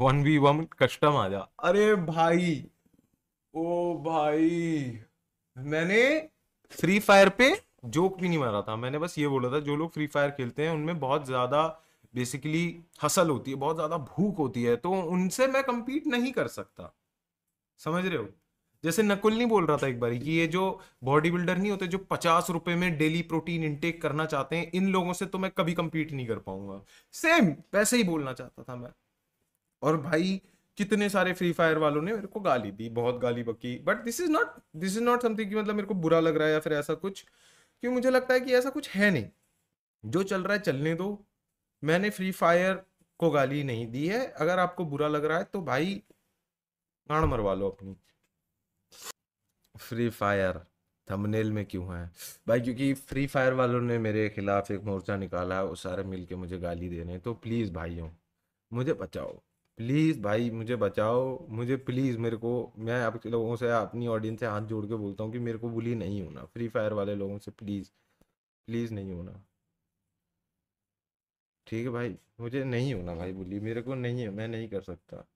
one v one custom आ जा अरे भाई ओ भाई मैंने फ्री फायर पे जोक भी नहीं मारा था मैंने बस ये बोला था जो लोग फ्री फायर खेलते हैं उनमें बहुत ज़्यादा बेसिकली हसल होती है बहुत ज़्यादा भूख होती है तो उनसे मैं कम्पीट नहीं कर सकता समझ रहे हो जैसे नकुल नहीं बोल रहा था एक बार कि ये जो बॉडी बिल्डर नहीं होते जो पचास रुपए में डेली प्रोटीन इनटेक करना चाहते हैं इन लोगों से तो मैं कभी कम्पीट नहीं कर पाऊंगा सेम वैसे ही बोलना चाहता था मैं और भाई कितने सारे फ्री फायर वालों ने मेरे को गाली दी बहुत गाली बकी but this is not this is not something मतलब मेरे को बुरा लग रहा है या फिर ऐसा कुछ क्योंकि मुझे लगता है कि ऐसा कुछ है नहीं जो चल रहा है चलने दो मैंने फ्री फायर को गाली नहीं दी है अगर आपको बुरा लग रहा है तो भाई गाड़ मरवा लो अपनी फ्री फायर थंबनेल में क्यों है भाई क्योंकि फ्री फायर वालों ने मेरे खिलाफ एक मोर्चा निकाला है वो सारे मिलके मुझे गाली दे रहे हैं तो प्लीज़ भाइयों मुझे बचाओ प्लीज़ भाई मुझे बचाओ मुझे प्लीज़ मेरे को मैं आप लोगों से अपनी ऑडियंस से हाथ जोड़ के बोलता हूँ कि मेरे को बुली नहीं होना फ्री फायर वाले लोगों से प्लीज़ प्लीज़ नहीं होना ठीक है भाई मुझे नहीं होना भाई बुली मेरे को नहीं है मैं नहीं कर सकता